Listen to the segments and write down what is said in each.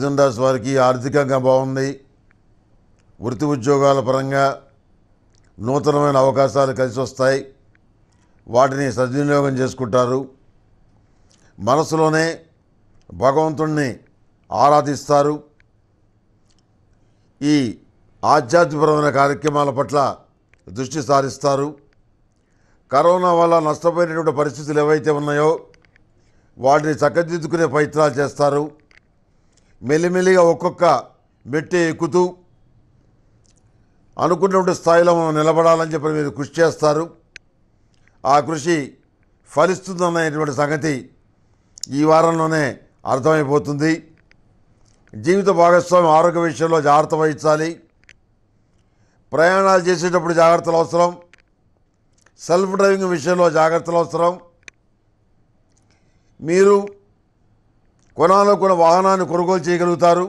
మిథున రాశి వారికి ఆర్థికంగా బాగుంది వృత్తి ఉద్యోగాల పరంగా నూతనమైన అవకాశాలు కలిసి వస్తాయి వాటిని సద్వినియోగం చేసుకుంటారు మనసులోనే భగవంతుణ్ణి ఆరాధిస్తారు ఈ ఆధ్యాత్మికపరమైన కార్యక్రమాల పట్ల దృష్టి సారిస్తారు కరోనా వల్ల నష్టపోయినటువంటి పరిస్థితులు ఏవైతే ఉన్నాయో వాటిని చక్కదిద్దుకునే ప్రయత్నాలు చేస్తారు మెల్లిమెల్లిగా ఒక్కొక్క మెట్టి ఎక్కుతూ అనుకున్నటువంటి స్థాయిలో మనం నిలబడాలని చెప్పి మీరు కృషి చేస్తారు ఆ కృషి ఫలిస్తుందనేటువంటి సంగతి ఈ వారంలోనే అర్థమైపోతుంది జీవిత భాగస్వామి ఆరోగ్య విషయంలో జాగ్రత్త వహించాలి ప్రయాణాలు చేసేటప్పుడు జాగ్రత్తలు అవసరం సెల్ఫ్ డ్రైవింగ్ విషయంలో జాగ్రత్తలు అవసరం మీరు కొనాలనుకున్న వాహనాన్ని కొనుగోలు చేయగలుగుతారు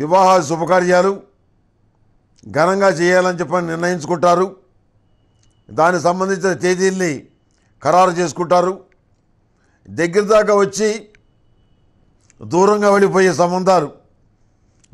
వివాహ శుభకార్యాలు ఘనంగా చేయాలని చెప్పని నిర్ణయించుకుంటారు దానికి సంబంధించిన తేదీల్ని ఖరారు చేసుకుంటారు దగ్గర దాకా వచ్చి దూరంగా వెళ్ళిపోయే సంబంధాలు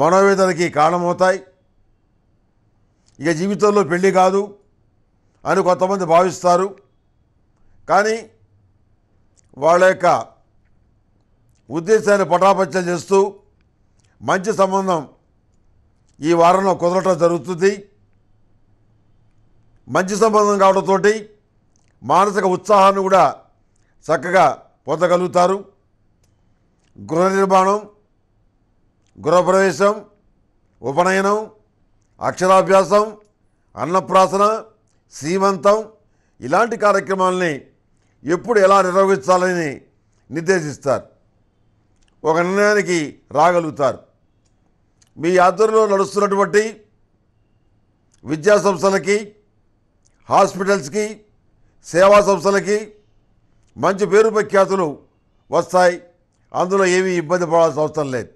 మనోవేదనకి కారణమవుతాయి ఇక జీవితంలో పెళ్ళి కాదు అని కొంతమంది భావిస్తారు కానీ వాళ్ళ యొక్క ఉద్దేశాన్ని పటాపంచలు చేస్తూ మంచి సంబంధం ఈ వారంలో కుదరటం జరుగుతుంది మంచి సంబంధం కావడంతో మానసిక ఉత్సాహాన్ని కూడా చక్కగా పొందగలుగుతారు గృహ నిర్మాణం గృహప్రవేశం ఉపనయనం అక్షరాభ్యాసం అన్నప్రాసన సీమంతం ఇలాంటి కార్యక్రమాలని ఎప్పుడు ఎలా నిర్వహించాలని నిర్దేశిస్తారు ఒక నిర్ణయానికి రాగలుగుతారు మీ ఆధ్వర్యంలో నడుస్తున్నటువంటి విద్యా సంస్థలకి హాస్పిటల్స్కి సేవా సంస్థలకి మంచి పేరు ప్రఖ్యాతులు వస్తాయి అందులో ఏమీ ఇబ్బంది పడాల్సిన అవసరం లేదు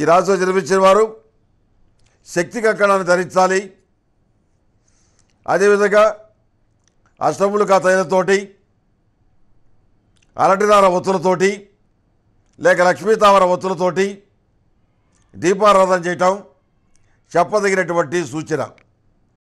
ఈ రాశిలో జన్మించిన వారు శక్తి కంకణాన్ని ధరించాలి అదేవిధంగా అష్టములు కాతైనతోటి అరటినార ఒత్తులతోటి లేక లక్ష్మీతామర ఒత్తులతోటి దీపారాధన చేయటం చెప్పదగినటువంటి సూచన